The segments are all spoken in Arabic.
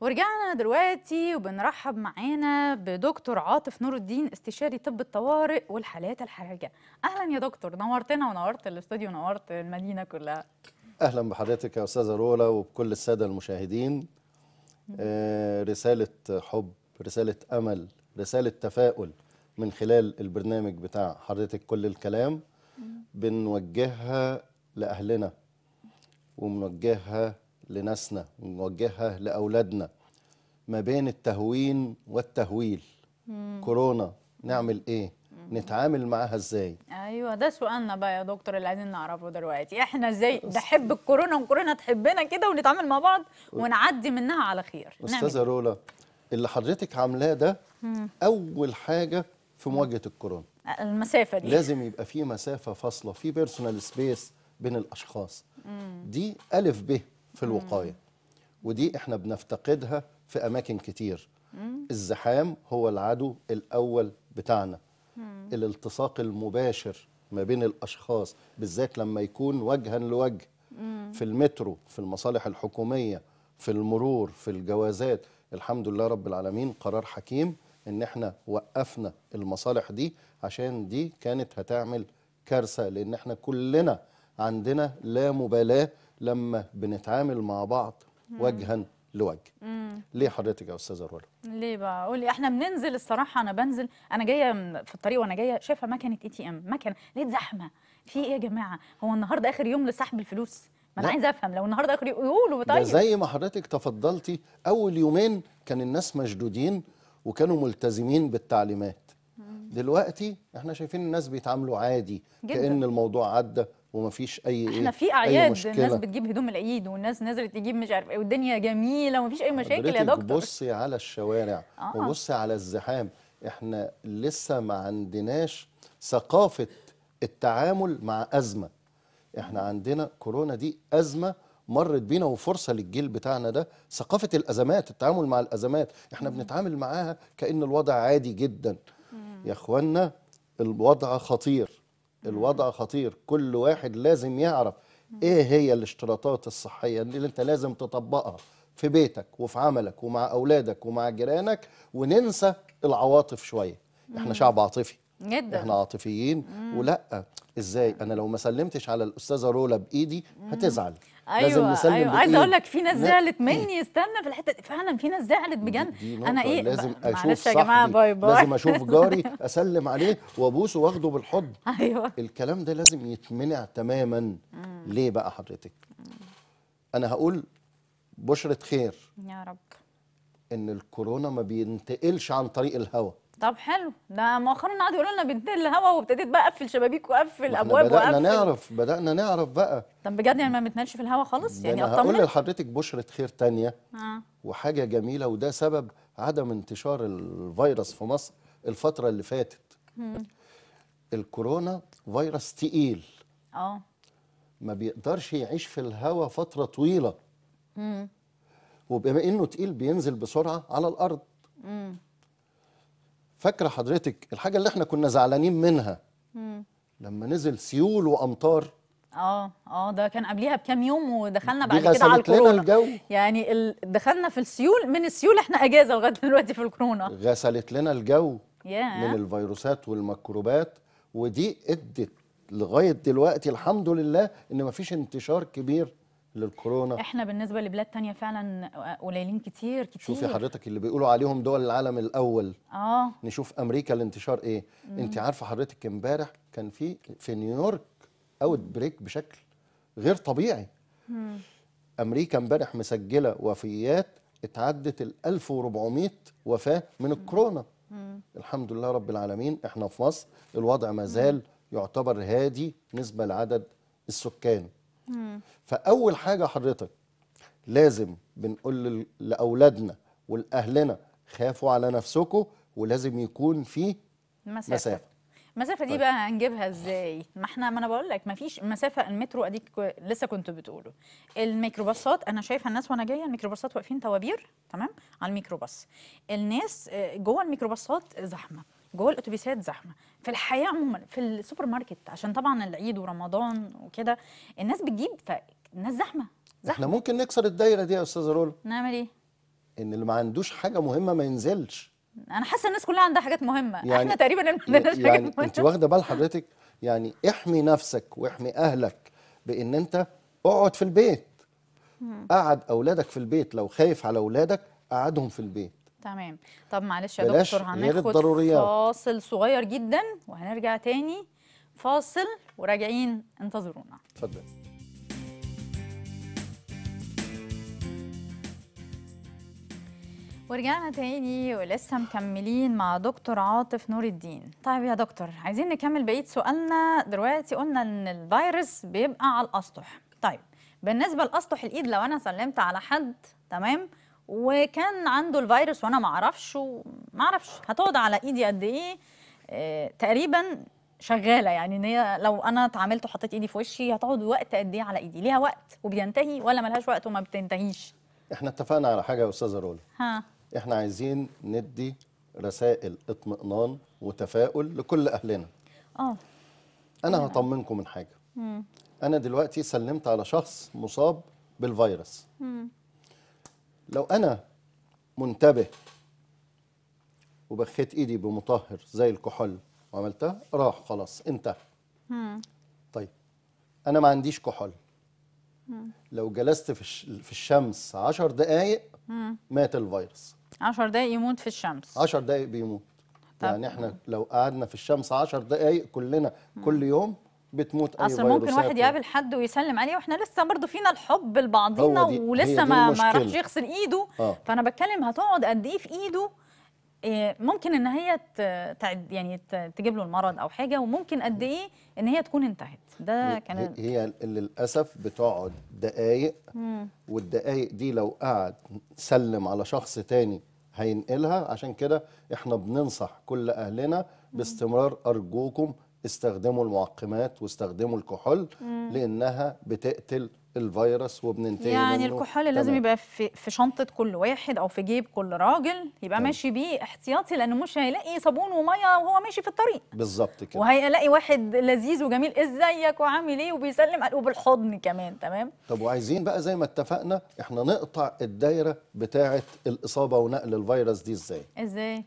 ورجعنا دلوقتي وبنرحب معانا بدكتور عاطف نور الدين استشاري طب الطوارئ والحالات الحرجه اهلا يا دكتور نورتنا ونورت الاستوديو ونورت المدينه كلها اهلا بحضرتك يا استاذه رولا وبكل الساده المشاهدين آه رساله حب رساله امل رساله تفاؤل من خلال البرنامج بتاع حضرتك كل الكلام بنوجهها لاهلنا وبنوجهها لناسنا ونوجهها لاولادنا ما بين التهوين والتهويل مم. كورونا نعمل ايه نتعامل معاها ازاي ايوه ده سؤالنا بقى يا دكتور اللي عايزين نعرفه دلوقتي احنا ازاي نحب الكورونا وكورونا تحبنا كده ونتعامل مع بعض ونعدي منها على خير إيه؟ استاذه رولا اللي حضرتك عاملاه ده مم. اول حاجه في مواجهه الكورونا المسافه دي لازم يبقى في مسافه فاصله في بيرسونال سبيس بين الاشخاص مم. دي الف ب في الوقايه مم. ودي احنا بنفتقدها في أماكن كتير مم. الزحام هو العدو الأول بتاعنا مم. الالتصاق المباشر ما بين الأشخاص بالذات لما يكون وجها لوجه مم. في المترو في المصالح الحكومية في المرور في الجوازات الحمد لله رب العالمين قرار حكيم ان احنا وقفنا المصالح دي عشان دي كانت هتعمل كارثة لان احنا كلنا عندنا لا مبالاة لما بنتعامل مع بعض وجها لوج مم. ليه حضرتك يا استاذه رولا ليه بقى قولي احنا بننزل الصراحه انا بنزل انا جايه في الطريق وانا جايه شايفه مكنه اي تي ام مكنه لقيت زحمه في ايه يا جماعه هو النهارده اخر يوم لسحب الفلوس ما انا عايزه افهم لو النهارده اخر يوم يقولوا طيب زي ما حضرتك تفضلتي اول يومين كان الناس مشدودين وكانوا ملتزمين بالتعليمات مم. دلوقتي احنا شايفين الناس بيتعاملوا عادي جدا. كان الموضوع عدى وما فيش اي إيه، احنا في اعياد الناس بتجيب هدوم العيد والناس نزلت تجيب مش عارف ايه والدنيا جميله ومفيش اي مشاكل يا دكتور بصي على الشوارع آه. وبصي على الزحام احنا لسه ما عندناش ثقافه التعامل مع ازمه احنا عندنا كورونا دي ازمه مرت بينا وفرصه للجيل بتاعنا ده ثقافه الازمات التعامل مع الازمات احنا بنتعامل معاها كان الوضع عادي جدا يا اخوانا الوضع خطير الوضع خطير كل واحد لازم يعرف ايه هي الاشتراطات الصحية اللي انت لازم تطبقها في بيتك وفي عملك ومع أولادك ومع جيرانك وننسى العواطف شوية احنا شعب عاطفي جدا احنا عاطفيين ولا ازاي انا لو ما سلمتش على الاستاذه رولا بايدي هتزعل أيوة لازم نسلم أيوة عايز اقول لك في ناس زعلت مني إيه؟ استنى في الحته دي فعلا في ناس زعلت بجد انا ايه لازم اشوف يا جماعه باي باي لازم اشوف جاري اسلم عليه وابوسه واخده بالحضن ايوه الكلام ده لازم يتمنع تماما ليه بقى حضرتك؟ انا هقول بشره خير يا رب ان الكورونا ما بينتقلش عن طريق الهواء طب حلو ده مؤخرا قعدوا يقولوا لنا بنت الهوا وابتديت بقى اقفل شبابيك واقفل ابواب واقفل بدانا نعرف بدانا نعرف بقى طب بجد يعني ما بنتنالش في الهوا خالص يعني اطمن هقول لحضرتك بشره خير تانية آه. وحاجه جميله وده سبب عدم انتشار الفيروس في مصر الفتره اللي فاتت مم. الكورونا فيروس تقيل اه ما بيقدرش يعيش في الهوا فتره طويله امم وبما انه تقيل بينزل بسرعه على الارض امم فاكره حضرتك الحاجه اللي احنا كنا زعلانين منها مم. لما نزل سيول وامطار اه اه ده كان قبليها بكام يوم ودخلنا بعد كده على الكورونا لنا الجو. يعني ال... دخلنا في السيول من السيول احنا اجازه لغايه دلوقتي في الكورونا غسلت لنا الجو yeah. من الفيروسات والميكروبات ودي ادت لغايه دلوقتي الحمد لله ان مفيش انتشار كبير للكورونا احنا بالنسبه لبلاد تانية فعلا قليلين كتير كتير شوفي حضرتك اللي بيقولوا عليهم دول العالم الاول اه نشوف امريكا الانتشار ايه مم. انت عارفه حضرتك امبارح كان في في نيويورك اوت بريك بشكل غير طبيعي مم. امريكا امبارح مسجله وفيات اتعدت ال 1400 وفاه من الكورونا مم. الحمد لله رب العالمين احنا في مصر الوضع ما زال يعتبر هادي نسبه لعدد السكان فاول حاجه حضرتك لازم بنقول لاولادنا ولاهلنا خافوا على نفسكم ولازم يكون في مسافه, مسافة. المسافه دي طيب. بقى هنجيبها ازاي ما احنا ما انا بقول لك ما فيش مسافه المترو اديك لسه كنت بتقوله الميكروباصات انا شايفه الناس وانا جايه الميكروباصات واقفين طوابير تمام على الميكروباص الناس آه، جوه الميكروباصات زحمه جوه الاتوبيسات زحمه في الحياه عموما في السوبر ماركت عشان طبعا العيد ورمضان وكده الناس بتجيب فالناس زحمه زحمه احنا ممكن نكسر الدايره دي يا استاذه رولا نعمل ايه ان اللي ما عندوش حاجه مهمه ما ينزلش انا حاسه الناس كلها عندها حاجات مهمه يعني احنا تقريبا ما عندناش يعني حاجات مهمه انت واخده بال حضرتك يعني احمي نفسك واحمي اهلك بان انت اقعد في البيت قعد اولادك في البيت لو خايف على اولادك قعدهم في البيت تمام طب معلش يا دكتور هناخد فاصل صغير جدا وهنرجع تاني فاصل وراجعين انتظرونا اتفضل ورجعنا تاني ولسه مكملين مع دكتور عاطف نور الدين طيب يا دكتور عايزين نكمل بقيه سؤالنا دلوقتي قلنا ان الفيروس بيبقى على الاسطح طيب بالنسبه لاسطح الايد لو انا سلمت على حد تمام وكان عنده الفيروس وانا ما اعرفش وما اعرفش هتقعد على ايدي قد ايه آه، تقريبا شغاله يعني ان هي لو انا اتعاملت وحطيت ايدي في وشي هتقعد وقت قد ايه على ايدي ليها وقت وبينتهي ولا ملهاش وقت وما بتنتهيش احنا اتفقنا على حاجه يا استاذه رولا ها احنا عايزين ندي رسائل اطمئنان وتفاؤل لكل اهلنا اه انا هطمنكم من حاجه مم. انا دلوقتي سلمت على شخص مصاب بالفيروس مم. لو أنا منتبه وبخيت إيدي بمطهر زي الكحول وعملتها راح خلاص انتهى طيب أنا ما عنديش كحول لو جلست في في الشمس 10 دقائق مات الفيروس 10 دقائق يموت في الشمس 10 دقائق بيموت طب. يعني احنا لو قعدنا في الشمس 10 دقائق كلنا كل يوم بتموت اي اصل ممكن واحد يعني. يقابل حد ويسلم عليه واحنا لسه برضه فينا الحب لبعضينا ولسه ما ما راحش يغسل ايده آه. فانا بتكلم هتقعد قد ايه في ايده آه، ممكن ان هي تعد يعني تجيب له المرض او حاجه وممكن قد ايه ان هي تكون انتهت ده كان هي للاسف بتقعد دقائق والدقائق دي لو قعد سلم على شخص تاني هينقلها عشان كده احنا بننصح كل اهلنا باستمرار ارجوكم استخدموا المعقمات واستخدموا الكحول مم. لانها بتقتل الفيروس وبننتهي يعني منه. الكحول لازم يبقى في, في شنطه كل واحد او في جيب كل راجل يبقى تمام. ماشي بيه احتياطي لانه مش هيلاقي صابون وميه وهو ماشي في الطريق بالظبط كده وهيلاقي واحد لذيذ وجميل ازيك وعامل ايه وبيسلم وبالحضن كمان تمام طب وعايزين بقى زي ما اتفقنا احنا نقطع الدايره بتاعه الاصابه ونقل الفيروس دي ازاي ازاي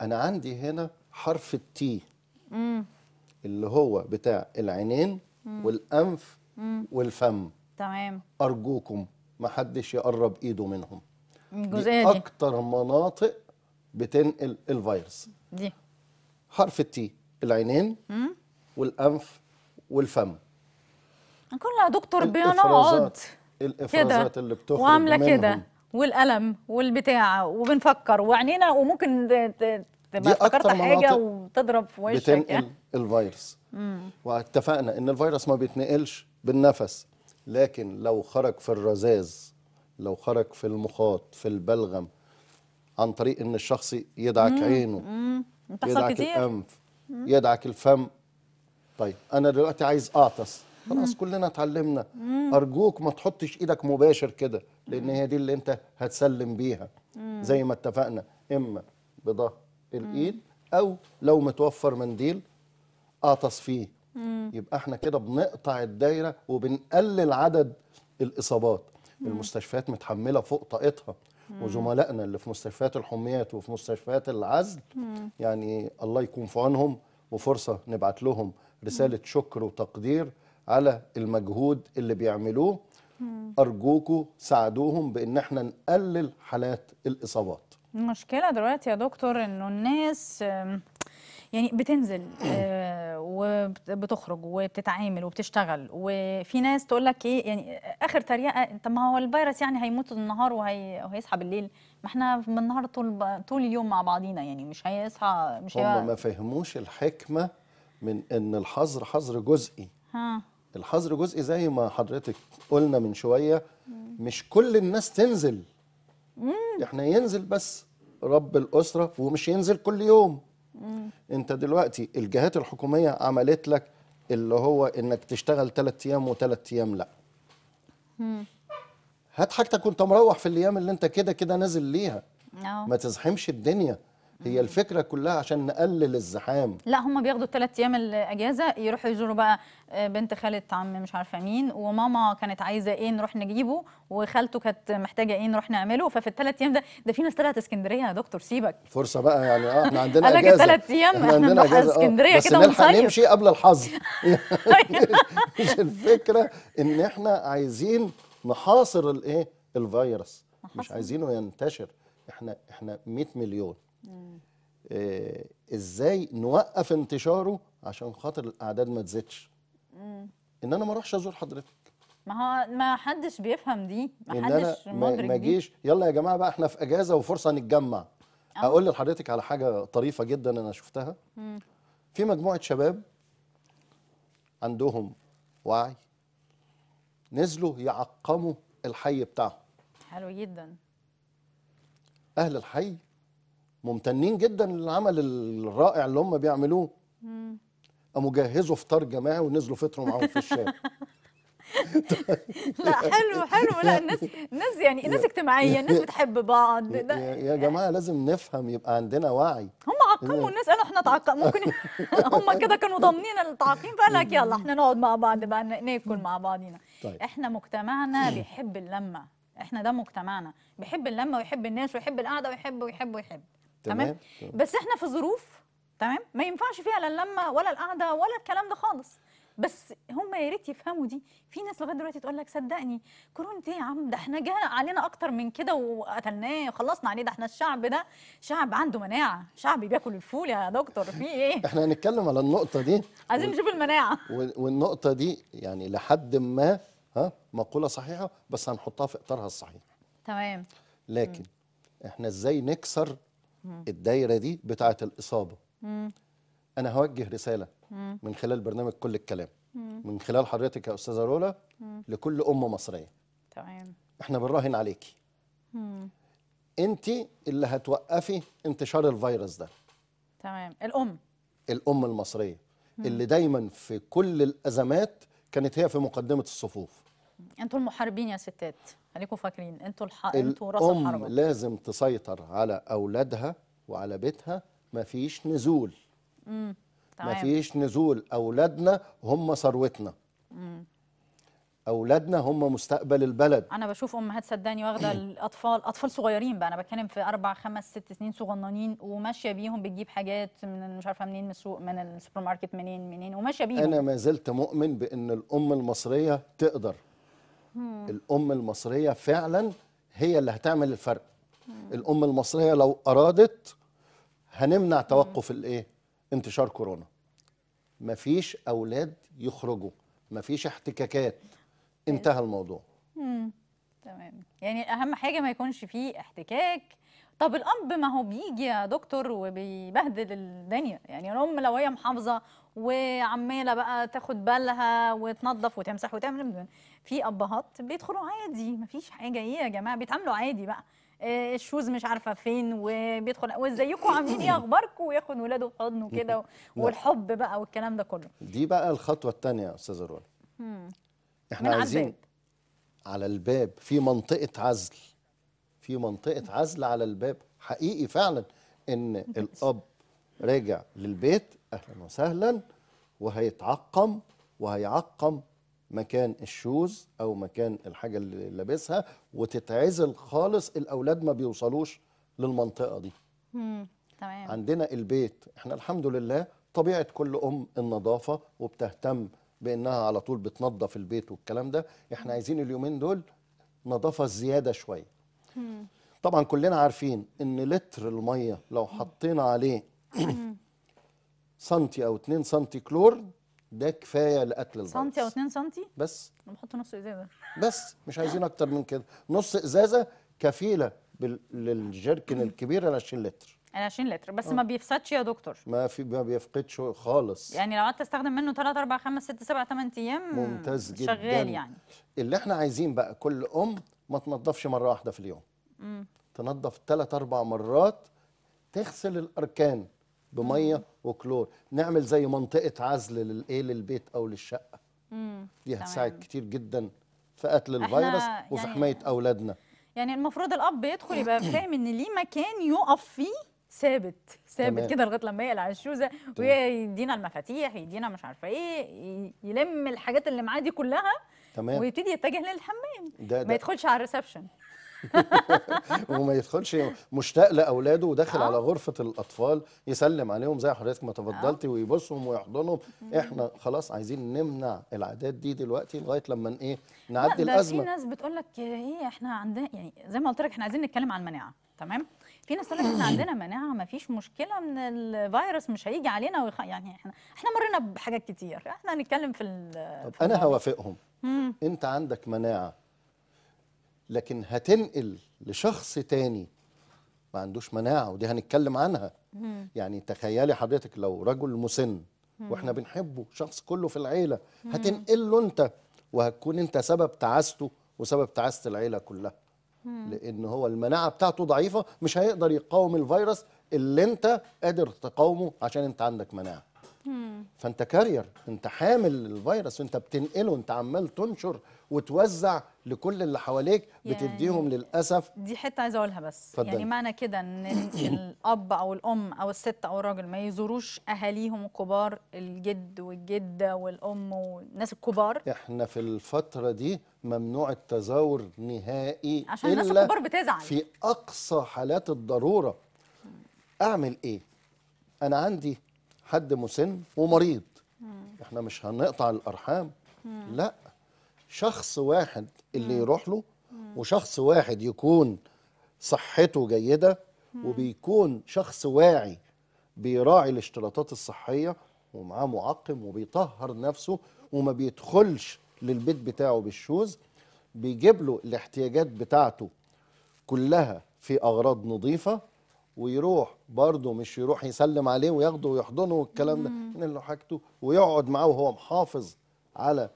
انا عندي هنا حرف التي امم اللي هو بتاع العينين مم. والانف مم. والفم تمام ارجوكم ما حدش يقرب ايده منهم دي, اكتر مناطق بتنقل الفيروس دي حرف التي العينين مم. والانف والفم كلها دكتور بينقض الافرازات اللي بتخرج وعامله كده والقلم والبتاع وبنفكر وعنينا وممكن تبقى افتكرت حاجه وتضرب في وشك بتنقل يعني. الفيروس مم. واتفقنا ان الفيروس ما بيتنقلش بالنفس لكن لو خرج في الرذاذ لو خرج في المخاط في البلغم عن طريق ان الشخص يدعك مم. عينه مم. يدعك كتير. الانف مم. يدعك الفم طيب انا دلوقتي عايز اعطس خلاص كلنا اتعلمنا ارجوك ما تحطش ايدك مباشر كده لان هي دي اللي انت هتسلم بيها زي ما اتفقنا اما بضغط الايد او لو متوفر منديل اعطس فيه مم. يبقى احنا كده بنقطع الدايره وبنقلل عدد الاصابات مم. المستشفيات متحمله فوق طاقتها وزملائنا اللي في مستشفيات الحميات وفي مستشفيات العزل مم. يعني الله يكون في عونهم وفرصه نبعت لهم رساله شكر وتقدير على المجهود اللي بيعملوه ارجوكم ساعدوهم بان احنا نقلل حالات الاصابات المشكلة دلوقتي يا دكتور انه الناس يعني بتنزل آه، وبتخرج وبتتعامل وبتشتغل وفي ناس تقول لك ايه يعني اخر طريقه انت ما هو الفيروس يعني هيموت النهار وهي وهيصحى بالليل ما احنا بالنهار طول طول اليوم مع بعضينا يعني مش هيصحى مش هم هي... ما فهموش الحكمه من ان الحظر حظر جزئي ها. الحظر جزئي زي ما حضرتك قلنا من شويه مش كل الناس تنزل احنا ينزل بس رب الاسره ومش ينزل كل يوم مم. انت دلوقتي الجهات الحكوميه عملت لك اللي هو انك تشتغل ثلاث ايام وثلاث ايام لا مم. هات حاجتك وانت مروح في الايام اللي انت كده كده نازل ليها no. ما تزحمش الدنيا هي الفكره كلها عشان نقلل الزحام لا هم بياخدوا الثلاث ايام الاجازه يروحوا يزوروا بقى آه، بنت خاله عم مش عارفه مين وماما كانت عايزه ايه نروح نجيبه وخالته كانت محتاجه ايه نروح نعمله ففي الثلاث ايام ده ده في ناس طلعت اسكندريه يا دكتور سيبك فرصه بقى يعني اه احنا عندنا اجازه قال لك الثلاث ايام احنا عندنا اجازه آه، اسكندريه كده ونصيف نمشي قبل الحظ مش الفكره ان احنا عايزين نحاصر الايه الفيروس مش عايزينه ينتشر احنا احنا 100 مليون إيه، ازاي نوقف انتشاره عشان خاطر الاعداد ما تزيدش ان انا ما اروحش ازور حضرتك ما هو ما حدش بيفهم دي ما حدش مدرك ما جيش يلا يا جماعه بقى احنا في اجازه وفرصه نتجمع أوه. اقول لحضرتك على حاجه طريفه جدا انا شفتها مم. في مجموعه شباب عندهم وعي نزلوا يعقموا الحي بتاعهم حلو جدا اهل الحي ممتنين جدا للعمل الرائع اللي هم بيعملوه قاموا جهزوا فطار جماعي ونزلوا فطروا معاهم في الشارع لا حلو حلو لا الناس الناس يعني الناس اجتماعيه الناس بتحب بعض يا جماعه لازم نفهم يبقى عندنا وعي هم عقموا الناس قالوا احنا تعقم ممكن هم كده كانوا ضامنين التعقيم فقال لك يلا احنا نقعد مع بعض بقى ناكل مع بعضينا طيب. احنا مجتمعنا بيحب اللمه احنا ده مجتمعنا بيحب اللمه ويحب الناس ويحب القعده ويحب ويحب ويحب تمام, بس احنا في ظروف تمام ما ينفعش فيها لا اللمه ولا القعده ولا الكلام ده خالص بس هم يا ريت يفهموا دي في ناس لغايه دلوقتي تقول لك صدقني كورونا ايه يا عم ده احنا جه علينا اكتر من كده وقتلناه وخلصنا عليه ده احنا الشعب ده شعب عنده مناعه شعب بياكل الفول يا دكتور في ايه احنا هنتكلم على النقطه دي عايزين نشوف المناعه والنقطه دي يعني لحد ما ها مقوله صحيحه بس هنحطها في اطارها الصحيح تمام لكن احنا ازاي نكسر الدايره دي بتاعه الاصابه مم. انا هوجه رساله مم. من خلال برنامج كل الكلام مم. من خلال حضرتك يا استاذه رولا مم. لكل ام مصريه تمام احنا بنراهن عليكي انت اللي هتوقفي انتشار الفيروس ده تمام الام الام المصريه مم. اللي دايما في كل الازمات كانت هي في مقدمه الصفوف انتوا المحاربين يا ستات خليكم فاكرين انتوا الح... انتوا راس الحرب لازم تسيطر على اولادها وعلى بيتها مفيش نزول امم مفيش نزول اولادنا هم ثروتنا اولادنا هم مستقبل البلد انا بشوف امهات صدقني واخده الاطفال اطفال صغيرين بقى انا بتكلم في اربع خمس ست سنين صغننين وماشيه بيهم بتجيب حاجات من مش عارفه منين من السوق من السوبر ماركت منين منين وماشيه بيهم انا ما زلت مؤمن بان الام المصريه تقدر مم. الام المصريه فعلا هي اللي هتعمل الفرق مم. الام المصريه لو ارادت هنمنع توقف الايه انتشار كورونا مفيش اولاد يخرجوا مفيش احتكاكات انتهى الموضوع مم. تمام يعني اهم حاجه ما يكونش فيه احتكاك طب الاب ما هو بيجي يا دكتور وبيبهدل الدنيا يعني الام لو هي محافظه وعماله بقى تاخد بالها وتنظف وتمسح وتعمل في ابهات بيدخلوا عادي مفيش حاجه ايه يا جماعه بيتعاملوا عادي بقى آه، الشوز مش عارفه فين وبيدخل وازيكم عاملين ايه اخباركم وياخد ولاده في حضنه كده والحب بقى والكلام ده كله دي بقى الخطوه الثانيه يا استاذه رولا احنا عايزين على الباب في منطقه عزل في منطقه عزل على الباب حقيقي فعلا ان الاب راجع للبيت اهلا وسهلا وهيتعقم وهيعقم مكان الشوز او مكان الحاجه اللي لابسها وتتعزل خالص الاولاد ما بيوصلوش للمنطقه دي تمام عندنا البيت احنا الحمد لله طبيعه كل ام النظافه وبتهتم بانها على طول بتنظف البيت والكلام ده احنا عايزين اليومين دول نظافه زياده شويه طبعا كلنا عارفين ان لتر الميه لو حطينا عليه سنتي او 2 سنتي كلور ده كفايه لقتل الفيروس سنتي او 2 سنتي بس انا بحط نص ازازه بس مش عايزين اكتر من كده نص ازازه كفيله للجركن الكبير ال 20 لتر ال 20 لتر بس آه. ما بيفسدش يا دكتور ما في ما بيفقدش خالص يعني لو قعدت استخدم منه 3 4 5 6 7 8 ايام ممتاز جدا شغال يعني اللي احنا عايزين بقى كل ام ما تنظفش مره واحده في اليوم مم. تنظف ثلاث اربع مرات تغسل الاركان بميه مم. وكلور نعمل زي منطقه عزل للايه للبيت او للشقه مم. دي هتساعد كتير جدا في قتل الفيروس يعني وفي حمايه اولادنا يعني المفروض الاب يدخل يبقى فاهم ان ليه مكان يقف فيه ثابت ثابت كده لغايه لما يقلع الشوزه ويدينا المفاتيح يدينا مش عارفه ايه يلم الحاجات اللي معاه دي كلها تمام ويبتدي يتجه للحمام ده ده. ما يدخلش على الريسبشن وما يدخلش مشتاق لاولاده وداخل على آه. غرفه الاطفال يسلم عليهم زي حضرتك ما تفضلتي آه. ويبصهم ويحضنهم احنا خلاص عايزين نمنع العادات دي دلوقتي لغايه لما ايه نعدي الازمه في ناس بتقول لك ايه احنا عندنا يعني زي ما قلت لك احنا عايزين نتكلم عن المناعه تمام في ناس تقول لك احنا عندنا مناعه ما فيش مشكله من الفيروس مش هيجي علينا ويخ... يعني احنا احنا مرينا بحاجات كتير احنا هنتكلم في ال... طب في انا هوافقهم مم. انت عندك مناعه لكن هتنقل لشخص تاني ما عندوش مناعه ودي هنتكلم عنها مم. يعني تخيلي حضرتك لو رجل مسن مم. واحنا بنحبه شخص كله في العيله هتنقل له انت وهتكون انت سبب تعاسته وسبب تعاسه العيله كلها مم. لان هو المناعه بتاعته ضعيفه مش هيقدر يقاوم الفيروس اللي انت قادر تقاومه عشان انت عندك مناعه فانت كارير انت حامل الفيروس انت بتنقله انت عمال تنشر وتوزع لكل اللي حواليك بتديهم يعني للاسف دي حته عايزه اقولها بس فضل. يعني معنى كده ان الاب او الام او الست او الراجل ما يزوروش اهاليهم الكبار الجد والجده والام والناس الكبار احنا في الفتره دي ممنوع التزاور نهائي عشان الناس الكبار بتزعل في اقصى حالات الضروره اعمل ايه انا عندي حد مسن ومريض احنا مش هنقطع الارحام لا شخص واحد اللي يروح له وشخص واحد يكون صحته جيده وبيكون شخص واعي بيراعي الاشتراطات الصحيه ومعاه معقم وبيطهر نفسه وما بيدخلش للبيت بتاعه بالشوز بيجيب له الاحتياجات بتاعته كلها في اغراض نظيفه ويروح برضه مش يروح يسلم عليه وياخده ويحضنه والكلام ده من اللي حاجته ويقعد معاه وهو محافظ على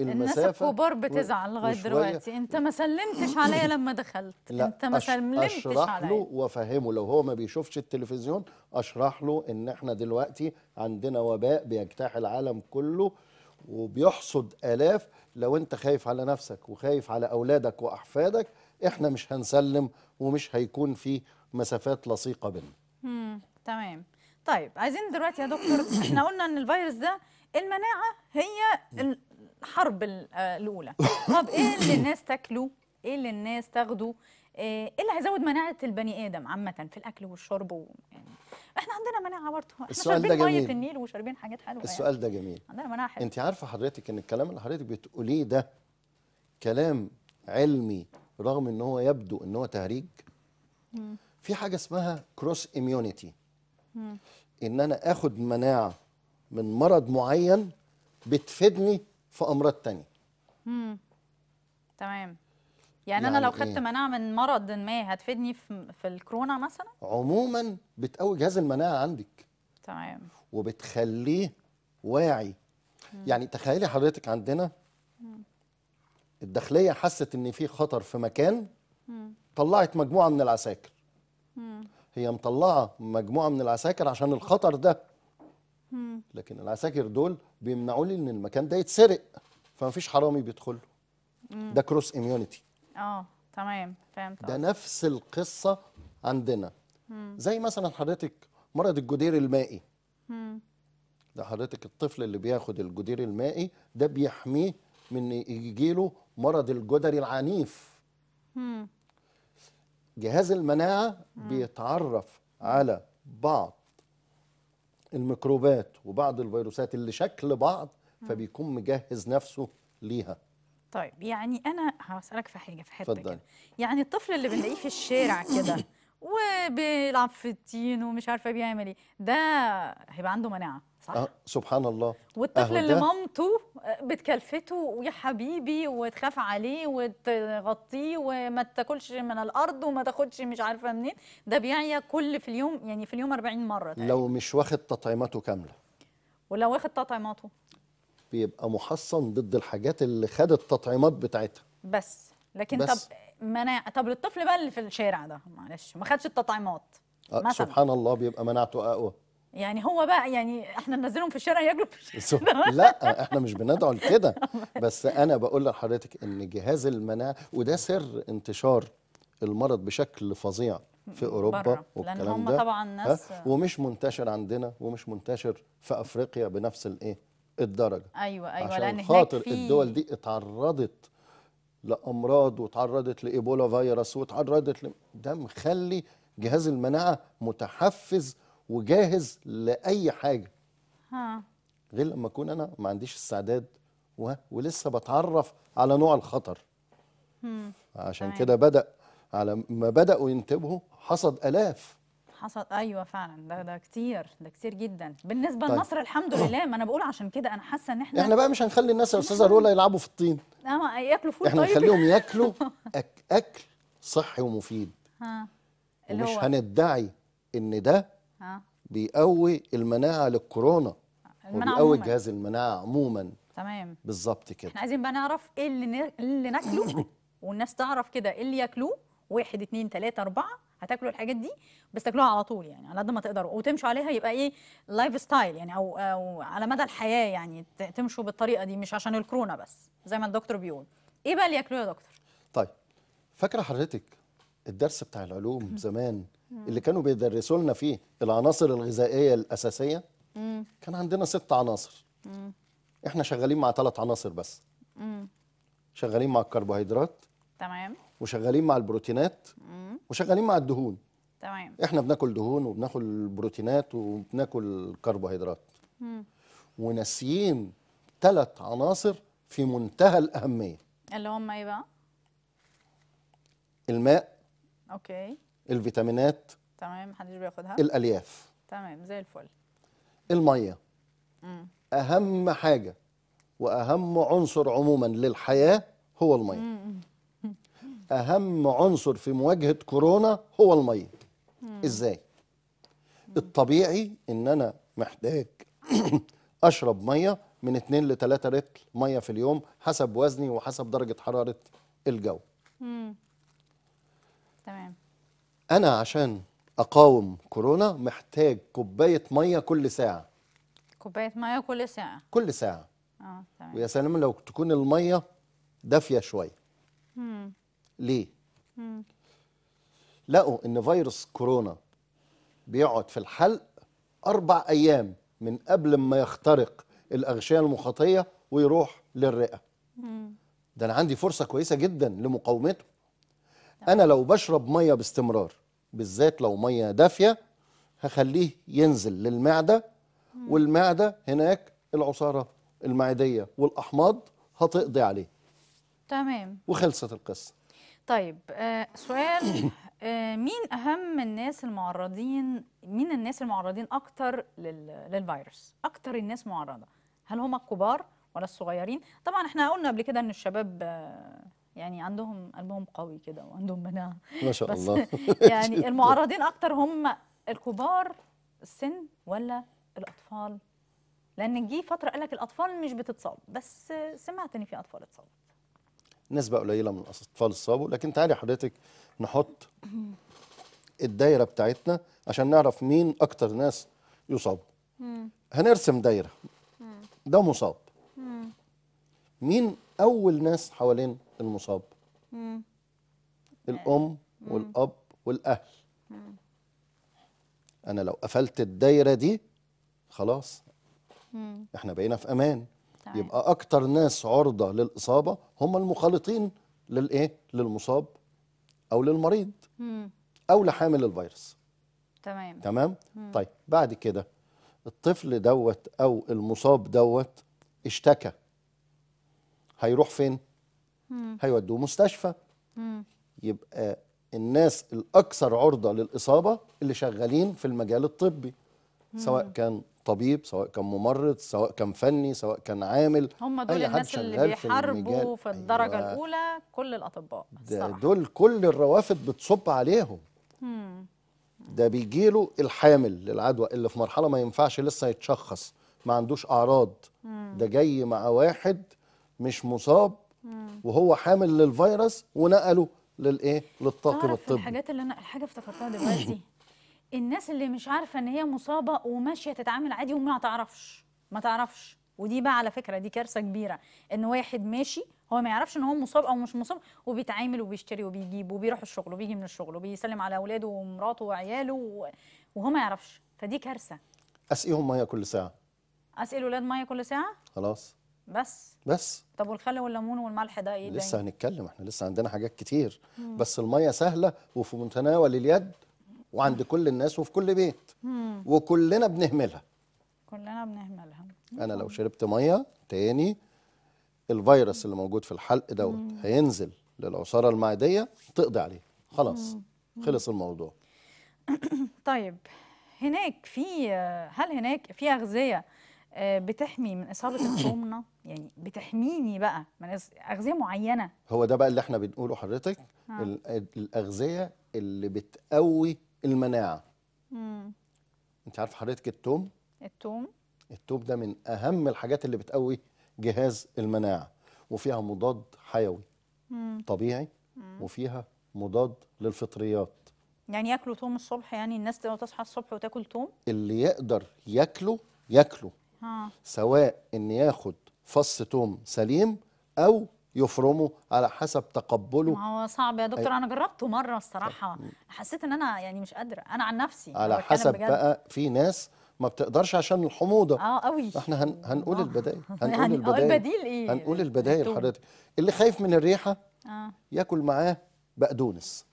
المسافه الناس الكبار بتزعل لغايه دلوقتي انت ما سلمتش عليا لما دخلت لا انت ما سلمتش اشرح علي. له وافهمه لو هو ما بيشوفش التلفزيون اشرح له ان احنا دلوقتي عندنا وباء بيجتاح العالم كله وبيحصد الاف لو انت خايف على نفسك وخايف على اولادك واحفادك احنا مش هنسلم ومش هيكون في مسافات لصيقه بيننا امم تمام طيب عايزين دلوقتي يا دكتور احنا قلنا ان الفيروس ده المناعه هي الحرب آه، الاولى طب ايه اللي الناس تاكله ايه اللي الناس تاخده آه، ايه اللي هيزود مناعه البني ادم عامه في الاكل والشرب و... يعني احنا عندنا مناعه برضه احنا شاربين ميه النيل وشاربين حاجات حلوه يعني. السؤال يعني. ده جميل عندنا مناعه حلوه انت عارفه حضرتك ان الكلام اللي حضرتك بتقوليه ده كلام علمي رغم ان هو يبدو ان هو تهريج مم. في حاجه اسمها كروس اميونيتي ان انا اخد مناعه من مرض معين بتفيدني في امراض تانية امم تمام يعني, يعني انا لو إيه؟ خدت إيه؟ مناعه من مرض ما هتفيدني في, في الكورونا مثلا عموما بتقوي جهاز المناعه عندك تمام وبتخليه واعي مم. يعني تخيلي حضرتك عندنا مم. الداخليه حست ان في خطر في مكان مم. طلعت مجموعه من العساكر هي مطلعه مجموعه من العساكر عشان الخطر ده لكن العساكر دول بيمنعوا لي ان المكان ده يتسرق فمفيش حرامي بيدخل ده كروس اميونيتي اه تمام فهمت ده نفس القصه عندنا زي مثلا حضرتك مرض الجدير المائي ده حضرتك الطفل اللي بياخد الجدير المائي ده بيحميه من يجيله مرض الجدري العنيف مم. جهاز المناعة بيتعرف على بعض الميكروبات وبعض الفيروسات اللي شكل بعض فبيكون مجهز نفسه ليها طيب يعني انا هسالك في حاجه في حته كده يعني الطفل اللي بنلاقيه في الشارع كده وبيلعب في الطين ومش عارفه بيعمل ايه ده هيبقى عنده مناعه صح؟ أه سبحان الله والطفل اللي مامته بتكلفته ويا حبيبي وتخاف عليه وتغطيه وما تاكلش من الارض وما تاخدش مش عارفه منين ده بيعيا كل في اليوم يعني في اليوم 40 مره تقريبا. لو مش واخد تطعيماته كامله ولو واخد تطعيماته بيبقى محصن ضد الحاجات اللي خدت التطعيمات بتاعتها بس لكن بس. طب مناع طب للطفل بقى اللي في الشارع ده معلش ما خدش التطعيمات أه سبحان الله بيبقى مناعته اقوى يعني هو بقى يعني احنا ننزلهم في الشارع ياكلوا في الشارع لا احنا مش بندعو لكده بس انا بقول لحضرتك ان جهاز المناعه وده سر انتشار المرض بشكل فظيع في اوروبا بره. والكلام لأن هم ده طبعا ناس ومش منتشر عندنا ومش منتشر في افريقيا بنفس الايه الدرجه ايوه ايوه عشان لان خاطر في... الدول دي اتعرضت لامراض وتعرضت لايبولا فيروس وتعرضت ل... ده مخلي جهاز المناعه متحفز وجاهز لاي حاجه ها. غير لما اكون انا ما عنديش استعداد و... ولسه بتعرف على نوع الخطر مم. عشان كده بدا على ما بداوا ينتبهوا حصد الاف حصد ايوه فعلا ده ده كتير ده كتير جدا بالنسبه طيب. لمصر الحمد لله ما انا بقول عشان كده انا حاسه ان احنا احنا بقى مش هنخلي الناس يا استاذه رولا يلعبوا في الطين اه ياكلوا فول احنا طيب. هنخليهم ياكلوا أك اكل صحي ومفيد ها. اللي ومش هو. هندعي ان ده بيقوي المناعه للكورونا وبيقوي جهاز المناعه عموما تمام بالظبط كده احنا عايزين بقى نعرف ايه اللي, ن... إيه اللي ناكله والناس تعرف كده ايه اللي ياكلوه واحد اتنين تلاته اربعه هتاكلوا الحاجات دي بس تاكلوها على طول يعني على قد ما تقدروا وتمشوا عليها يبقى ايه لايف ستايل يعني او, أو على مدى الحياه يعني تمشوا بالطريقه دي مش عشان الكورونا بس زي ما الدكتور بيقول ايه بقى اللي ياكلوه يا دكتور طيب فاكره حضرتك الدرس بتاع العلوم زمان اللي كانوا بيدرسوا لنا فيه العناصر الغذائيه الاساسيه مم. كان عندنا ست عناصر مم. احنا شغالين مع ثلاث عناصر بس مم. شغالين مع الكربوهيدرات تمام وشغالين مع البروتينات مم. وشغالين مع الدهون تمام احنا بناكل دهون وبناكل بروتينات وبناكل كربوهيدرات مم. وناسيين ثلاث عناصر في منتهى الاهميه اللي هم ايه بقى الماء اوكي الفيتامينات تمام محدش بياخدها الالياف تمام زي الفل الميه مم. اهم حاجه واهم عنصر عموما للحياه هو الميه مم. اهم عنصر في مواجهه كورونا هو الميه مم. ازاي الطبيعي ان انا محتاج اشرب ميه من 2 ل 3 لتر ميه في اليوم حسب وزني وحسب درجه حراره الجو تمام انا عشان اقاوم كورونا محتاج كوبايه ميه كل ساعه كوبايه ميه كل ساعه كل ساعه اه تمام ويا سلام لو تكون الميه دافيه شويه امم ليه امم لقوا ان فيروس كورونا بيقعد في الحلق اربع ايام من قبل ما يخترق الاغشيه المخاطيه ويروح للرئه ده انا عندي فرصه كويسه جدا لمقاومته انا لو بشرب ميه باستمرار بالذات لو ميه دافيه هخليه ينزل للمعده والمعده هناك العصاره المعديه والاحماض هتقضي عليه تمام وخلصت القصه طيب آه سؤال آه مين اهم الناس المعرضين مين الناس المعرضين اكتر لل... للفيروس اكتر الناس معرضه هل هم الكبار ولا الصغيرين طبعا احنا قلنا قبل كده ان الشباب آه يعني عندهم قلبهم قوي كده وعندهم مناعه ما شاء الله يعني المعرضين اكتر هم الكبار السن ولا الاطفال لان جه فتره قال لك الاطفال مش بتتصاب بس سمعت ان في اطفال اتصابت نسبه قليله من الاطفال اتصابوا لكن تعالي حضرتك نحط الدايره بتاعتنا عشان نعرف مين اكتر ناس يصابوا هنرسم دايره ده مصاب مين اول ناس حوالين المصاب مم. الام مم. والاب والاهل مم. انا لو قفلت الدايره دي خلاص مم. احنا بقينا في امان طيب. يبقى اكتر ناس عرضه للاصابه هم المخالطين للايه للمصاب او للمريض مم. او لحامل الفيروس تمام تمام مم. طيب بعد كده الطفل دوت او المصاب دوت اشتكى هيروح فين هيودوه مستشفى يبقى الناس الاكثر عرضه للاصابه اللي شغالين في المجال الطبي سواء كان طبيب سواء كان ممرض سواء كان فني سواء كان عامل هم دول الناس اللي بيحاربوا في, في الدرجه أيوة. الاولى كل الاطباء ده دول كل الروافد بتصب عليهم مم. ده بيجي له الحامل للعدوى اللي في مرحله ما ينفعش لسه يتشخص ما عندوش اعراض مم. ده جاي مع واحد مش مصاب وهو حامل للفيروس ونقله للايه للطاقم الطبي الحاجات اللي انا الحاجه افتكرتها دلوقتي الناس اللي مش عارفه ان هي مصابه وماشيه تتعامل عادي وما تعرفش ما تعرفش ودي بقى على فكره دي كارثه كبيره ان واحد ماشي هو ما يعرفش ان هو مصاب او مش مصاب وبيتعامل وبيشتري وبيجيب وبيروح الشغل وبيجي من الشغل وبيسلم على اولاده ومراته وعياله وهو ما يعرفش فدي كارثه اسقيهم ميه كل ساعه اسقي الاولاد ميه كل ساعه خلاص بس بس طب والخل والليمون والملح ده ايه لسه داين؟ هنتكلم احنا لسه عندنا حاجات كتير مم. بس الميه سهله وفي متناول اليد وعند كل الناس وفي كل بيت مم. وكلنا بنهملها كلنا بنهملها مم. انا لو شربت ميه تاني الفيروس اللي موجود في الحلق دوت هينزل للعصاره المعديه تقضي عليه خلاص خلص الموضوع طيب هناك في هل هناك في اغذيه آه، بتحمي من اصابه الكورونا يعني بتحميني بقى من اغذيه معينه هو ده بقى اللي احنا بنقوله حضرتك آه. الاغذيه اللي بتقوي المناعه مم. انت عارف حضرتك التوم التوم التوم ده من اهم الحاجات اللي بتقوي جهاز المناعه وفيها مضاد حيوي مم. طبيعي مم. وفيها مضاد للفطريات يعني ياكلوا توم الصبح يعني الناس تصحى الصبح وتاكل توم اللي يقدر ياكله ياكله سواء ان ياخد فص توم سليم او يفرمه على حسب تقبله ما هو صعب يا دكتور انا جربته مره الصراحه حسيت ان انا يعني مش قادره انا عن نفسي على حسب بجد. بقى في ناس ما بتقدرش عشان الحموضه اه قوي احنا هن... هنقول آه. البدايل هنقول يعني البدايل البديل ايه هنقول البدايل حضرتك اللي خايف من الريحه آه. ياكل معاه بقدونس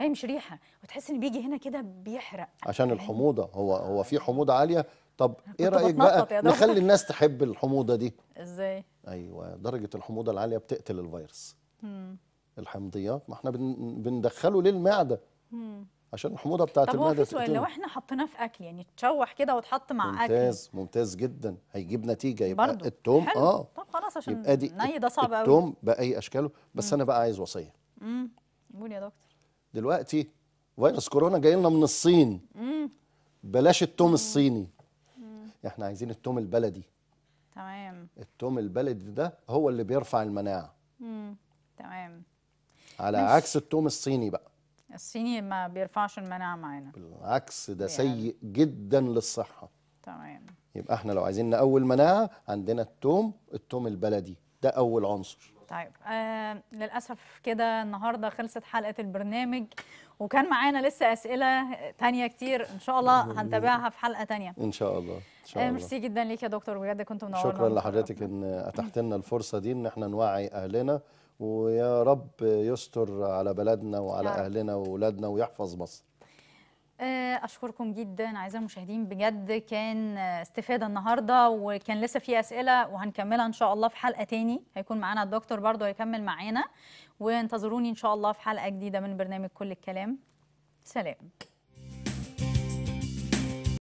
هي مش ريحه وتحس ان بيجي هنا كده بيحرق عشان يعني الحموضه هو هو في حموضه عاليه طب ايه رايك بقى نخلي الناس تحب الحموضه دي ازاي ايوه درجه الحموضه العاليه بتقتل الفيروس مم. الحمضيات ما احنا بندخله للمعده مم. عشان الحموضه بتاعت طب المعده طب هو لو احنا حطيناه في اكل يعني تشوح كده وتحط مع ممتاز اكل ممتاز ممتاز جدا هيجيب نتيجه يبقى برضو. التوم حلو. اه طب خلاص عشان يبقى دي ني ده صعب قوي التوم باي اشكاله بس مم. انا بقى عايز وصيه امم قول يا دكتور دلوقتي فيروس كورونا جاي لنا من الصين مم. بلاش التوم مم. الصيني احنا عايزين التوم البلدي تمام التوم البلدي ده هو اللي بيرفع المناعه امم تمام على مش. عكس التوم الصيني بقى الصيني ما بيرفعش المناعه معانا بالعكس ده سيء جدا للصحه تمام يبقى احنا لو عايزين نقوي المناعه عندنا التوم التوم البلدي ده اول عنصر طيب آه للأسف كده النهاردة خلصت حلقة البرنامج وكان معانا لسه أسئلة تانية كتير إن شاء الله هنتابعها في حلقة تانية إن شاء الله إن شاء آه، الله ميرسي جدا ليك يا دكتور بجد كنت منورنا شكرا لحضرتك إن أتحت لنا الفرصة دي إن إحنا نوعي أهلنا ويا رب يستر على بلدنا وعلى أهلنا وأولادنا ويحفظ مصر آه، اشكركم جدا اعزائي المشاهدين بجد كان آه، استفاده النهارده وكان لسه في اسئله وهنكملها ان شاء الله في حلقه تاني هيكون معانا الدكتور برضه هيكمل معانا وانتظروني ان شاء الله في حلقه جديده من برنامج كل الكلام سلام